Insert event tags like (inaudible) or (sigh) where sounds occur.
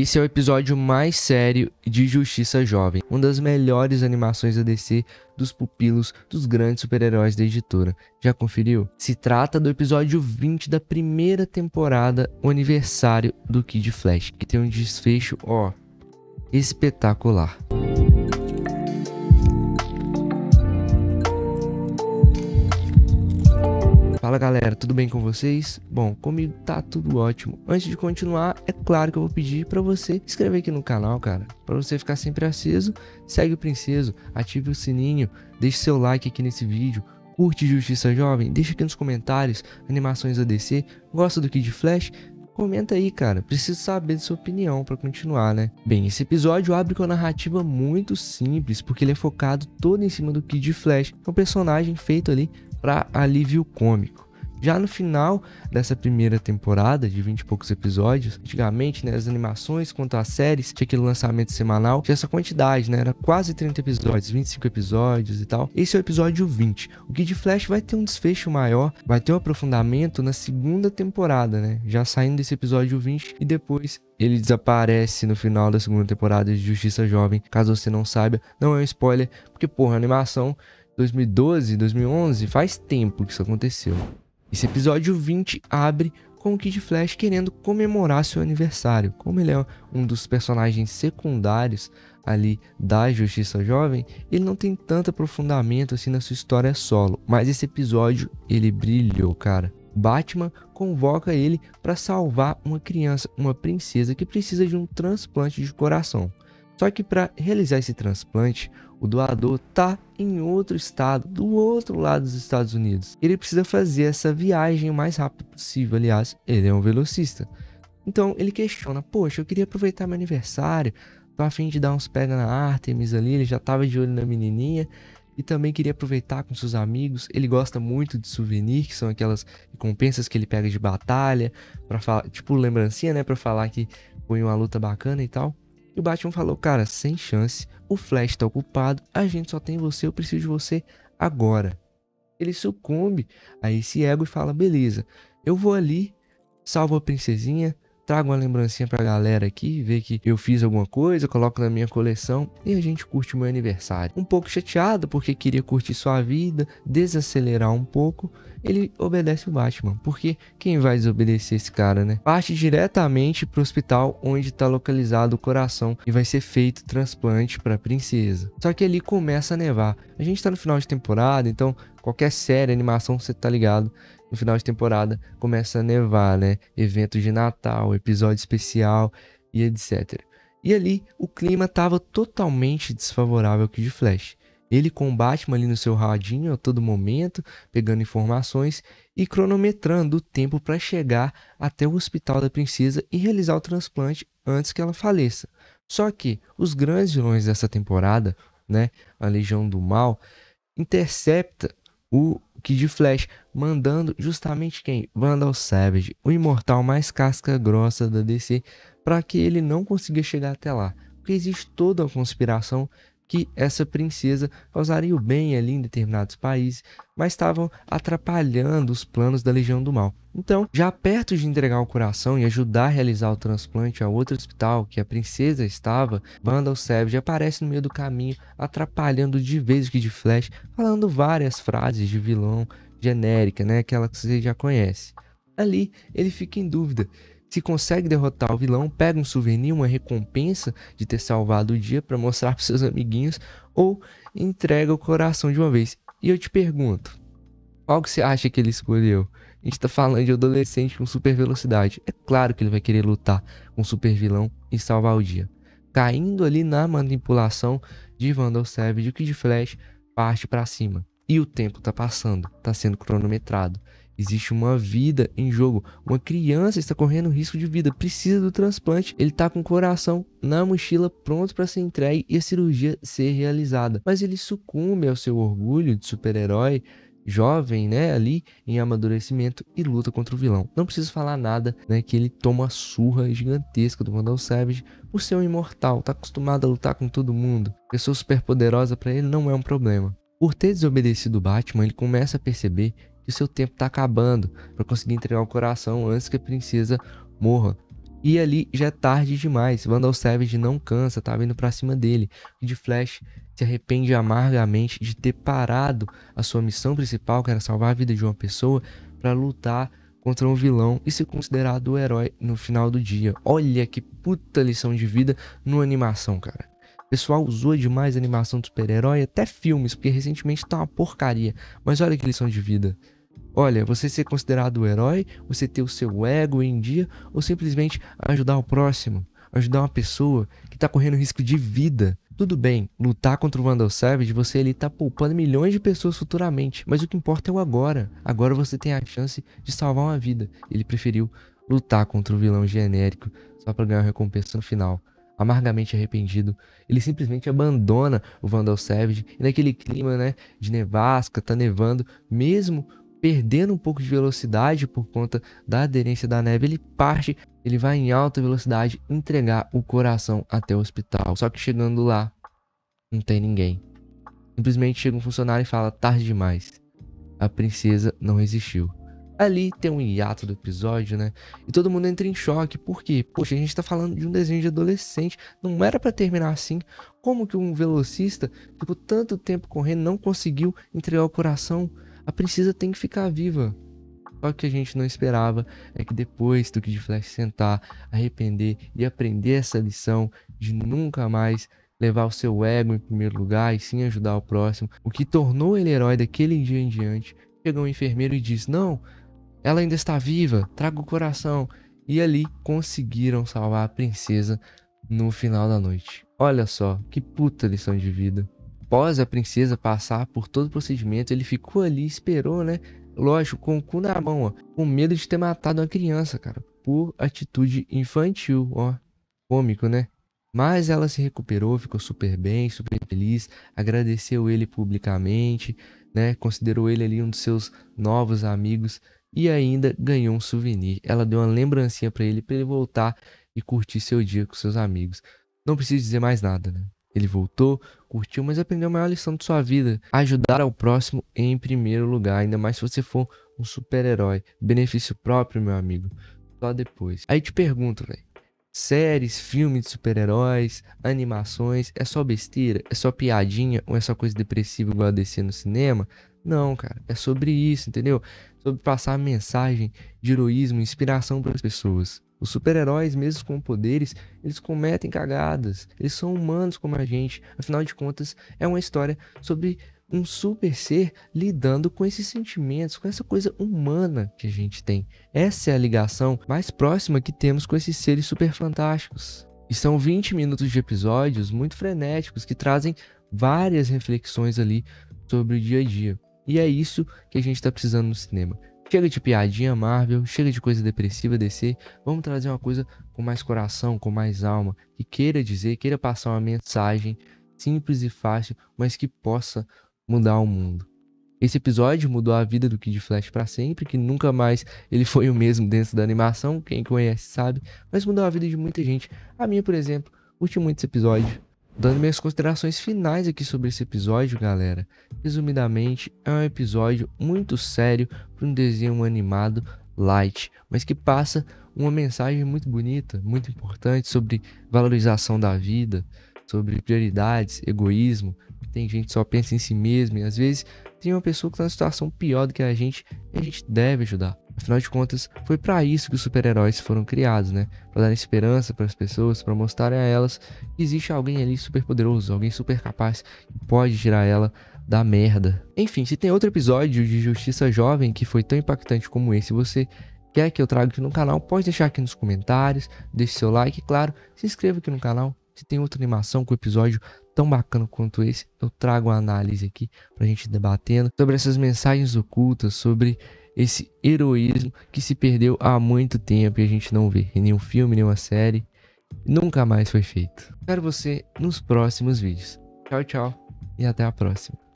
Esse é o episódio mais sério de Justiça Jovem, uma das melhores animações da DC dos pupilos dos grandes super-heróis da editora. Já conferiu? Se trata do episódio 20 da primeira temporada, o aniversário do Kid Flash, que tem um desfecho, ó, espetacular. Fala galera, tudo bem com vocês? Bom, comigo tá tudo ótimo. Antes de continuar, é claro que eu vou pedir para você inscrever aqui no canal, cara, para você ficar sempre aceso. Segue o Princeso, ative o sininho, deixe seu like aqui nesse vídeo. Curte Justiça Jovem? Deixa aqui nos comentários animações ADC. Gosta do Kid Flash? Comenta aí, cara. Preciso saber de sua opinião para continuar, né? Bem, esse episódio abre com uma narrativa muito simples, porque ele é focado todo em cima do Kid Flash, um personagem feito ali para alívio cômico. Já no final dessa primeira temporada, de 20 e poucos episódios, antigamente, né, as animações quanto às séries, tinha aquele lançamento semanal, tinha essa quantidade, né, era quase 30 episódios, 25 episódios e tal. Esse é o episódio 20. O Kid Flash vai ter um desfecho maior, vai ter um aprofundamento na segunda temporada, né, já saindo desse episódio 20 e depois ele desaparece no final da segunda temporada de Justiça Jovem, caso você não saiba, não é um spoiler, porque, porra, a animação 2012, 2011, faz tempo que isso aconteceu. Esse episódio 20 abre com o Kid Flash querendo comemorar seu aniversário. Como ele é um dos personagens secundários ali da Justiça Jovem, ele não tem tanto aprofundamento assim na sua história solo, mas esse episódio ele brilhou, cara. Batman convoca ele para salvar uma criança, uma princesa que precisa de um transplante de coração. Só que para realizar esse transplante, o doador tá em outro estado, do outro lado dos Estados Unidos. Ele precisa fazer essa viagem o mais rápido possível, aliás, ele é um velocista. Então ele questiona: "Poxa, eu queria aproveitar meu aniversário, tô a fim de dar uns pega na Artemis ali, ele já tava de olho na menininha e também queria aproveitar com seus amigos. Ele gosta muito de souvenir, que são aquelas recompensas que ele pega de batalha, para falar, tipo lembrancinha, né, para falar que foi uma luta bacana e tal. E o Batman falou: Cara, sem chance, o Flash tá ocupado, a gente só tem você, eu preciso de você agora. Ele sucumbe a esse ego e fala: Beleza, eu vou ali, salvo a princesinha, trago uma lembrancinha pra galera aqui, ver que eu fiz alguma coisa, coloco na minha coleção e a gente curte o meu aniversário. Um pouco chateado porque queria curtir sua vida, desacelerar um pouco, ele obedece o Batman, porque quem vai desobedecer esse cara, né? Parte diretamente pro hospital onde tá localizado o coração e vai ser feito transplante pra princesa. Só que ali começa a nevar. A gente tá no final de temporada, então qualquer série, animação, você tá ligado no final de temporada começa a nevar, né? Evento de Natal, episódio especial e etc. E ali o clima estava totalmente desfavorável que de Flash. Ele com o Batman ali no seu radinho a todo momento, pegando informações e cronometrando o tempo para chegar até o hospital da princesa e realizar o transplante antes que ela faleça. Só que os grandes vilões dessa temporada, né, a Legião do Mal, intercepta o Kid Flash, mandando justamente quem? Vandal Savage, o imortal mais casca grossa da DC, para que ele não consiga chegar até lá. Porque existe toda a conspiração que essa princesa causaria o bem ali em determinados países, mas estavam atrapalhando os planos da Legião do Mal. Então, já perto de entregar o coração e ajudar a realizar o transplante a outro hospital que a princesa estava, Vandal Savage aparece no meio do caminho, atrapalhando de vez que de Flash, falando várias frases de vilão genérica, né, aquela que você já conhece. Ali, ele fica em dúvida se consegue derrotar o vilão, pega um souvenir, uma recompensa de ter salvado o dia para mostrar para seus amiguinhos ou entrega o coração de uma vez. E eu te pergunto, qual que você acha que ele escolheu? A gente tá falando de adolescente com super velocidade. É claro que ele vai querer lutar com um super vilão e salvar o dia. Caindo ali na manipulação de Vandal Savage, o Kid Flash parte para cima. E o tempo tá passando, tá sendo cronometrado. Existe uma vida em jogo. Uma criança está correndo risco de vida, precisa do transplante. Ele está com o coração na mochila, pronto para ser entregue e a cirurgia ser realizada. Mas ele sucumbe ao seu orgulho de super-herói jovem, né, ali em amadurecimento e luta contra o vilão. Não preciso falar nada, né, que ele toma a surra gigantesca do Vandal Savage por ser um imortal, tá acostumado a lutar com todo mundo. Pessoa superpoderosa para ele não é um problema. Por ter desobedecido o Batman, ele começa a perceber que o seu tempo está acabando para conseguir entregar o coração antes que a princesa morra. E ali já é tarde demais. Vandal Savage não cansa, tá vindo para cima dele. E de Flash se arrepende amargamente de ter parado a sua missão principal, que era salvar a vida de uma pessoa, para lutar contra um vilão e ser considerado o herói no final do dia. Olha que puta lição de vida numa animação, cara. O pessoal usou demais a animação do super-herói, até filmes, porque recentemente tá uma porcaria. Mas olha que lição de vida. Olha, você ser considerado o herói, você ter o seu ego em dia, ou simplesmente ajudar o próximo, ajudar uma pessoa que está correndo risco de vida. Tudo bem, lutar contra o Vandal Savage, você ele tá poupando milhões de pessoas futuramente, mas o que importa é o agora. Agora você tem a chance de salvar uma vida. Ele preferiu lutar contra o vilão genérico só para ganhar uma recompensa no final. Amargamente arrependido, ele simplesmente abandona o Vandal Savage e naquele clima, né, de nevasca, tá nevando, mesmo perdendo um pouco de velocidade por conta da aderência da neve, ele parte, ele vai em alta velocidade entregar o coração até o hospital. Só que chegando lá, não tem ninguém. Simplesmente chega um funcionário e fala: tarde demais. A princesa não resistiu. Ali tem um hiato do episódio, né? E todo mundo entra em choque, porque, poxa, a gente tá falando de um desenho de adolescente, não era para terminar assim. Como que um velocista ficou tipo, tanto tempo correndo, não conseguiu entregar o coração? A princesa tem que ficar viva. Só que a gente não esperava é que depois do que de Flash sentar, arrepender e aprender essa lição de nunca mais levar o seu ego em primeiro lugar e sim ajudar o próximo, o que tornou ele herói daquele dia em diante, chega um enfermeiro e diz: Não, ela ainda está viva, traga o coração. E ali conseguiram salvar a princesa no final da noite. Olha só, que puta lição de vida após a princesa passar por todo o procedimento, ele ficou ali, esperou, né? Lógico, com o cu na mão, ó, com medo de ter matado uma criança, cara, por atitude infantil, ó. Cômico, né? Mas ela se recuperou, ficou super bem, super feliz, agradeceu ele publicamente, né? Considerou ele ali um dos seus novos amigos e ainda ganhou um souvenir. Ela deu uma lembrancinha para ele para ele voltar e curtir seu dia com seus amigos. Não preciso dizer mais nada, né? Ele voltou, curtiu, mas aprendeu a maior lição de sua vida: ajudar ao próximo em primeiro lugar, ainda mais se você for um super-herói. Benefício próprio, meu amigo, só depois. Aí te pergunto, velho. Séries, filmes de super-heróis, animações, é só besteira? É só piadinha? Ou é só coisa depressiva igual a descer no cinema? Não, cara, é sobre isso, entendeu? Sobre passar mensagem de heroísmo, inspiração para as pessoas. Os super-heróis, mesmo com poderes, eles cometem cagadas. Eles são humanos como a gente. Afinal de contas, é uma história sobre um super ser lidando com esses sentimentos, com essa coisa humana que a gente tem. Essa é a ligação mais próxima que temos com esses seres super fantásticos. E são 20 minutos de episódios muito frenéticos que trazem várias reflexões ali sobre o dia a dia. E é isso que a gente está precisando no cinema. Chega de piadinha Marvel, chega de coisa depressiva DC, vamos trazer uma coisa com mais coração, com mais alma, que queira dizer, queira passar uma mensagem simples e fácil, mas que possa mudar o mundo. Esse episódio mudou a vida do Kid Flash para sempre, que nunca mais ele (laughs) foi o mesmo dentro da animação, quem conhece sabe, mas mudou a vida de muita gente. A minha, por exemplo, curti muito esse episódio. Dando minhas considerações finais aqui sobre esse episódio, galera. Resumidamente, é um episódio muito sério para um desenho animado light, mas que passa uma mensagem muito bonita, muito importante sobre valorização da vida, sobre prioridades, egoísmo. Tem gente que só pensa em si mesmo e às vezes tem uma pessoa que está em uma situação pior do que a gente e a gente deve ajudar. Afinal de contas, foi para isso que os super-heróis foram criados, né? Para dar esperança para as pessoas, para mostrarem a elas que existe alguém ali super poderoso, alguém super capaz que pode tirar ela da merda. Enfim, se tem outro episódio de Justiça Jovem que foi tão impactante como esse, você quer que eu traga aqui no canal, pode deixar aqui nos comentários, deixe seu like, e, claro, se inscreva aqui no canal. Se tem outra animação com episódio tão bacana quanto esse, eu trago a análise aqui pra gente debatendo sobre essas mensagens ocultas, sobre esse heroísmo que se perdeu há muito tempo e a gente não vê em nenhum filme, nenhuma série. Nunca mais foi feito. Espero você nos próximos vídeos. Tchau, tchau e até a próxima.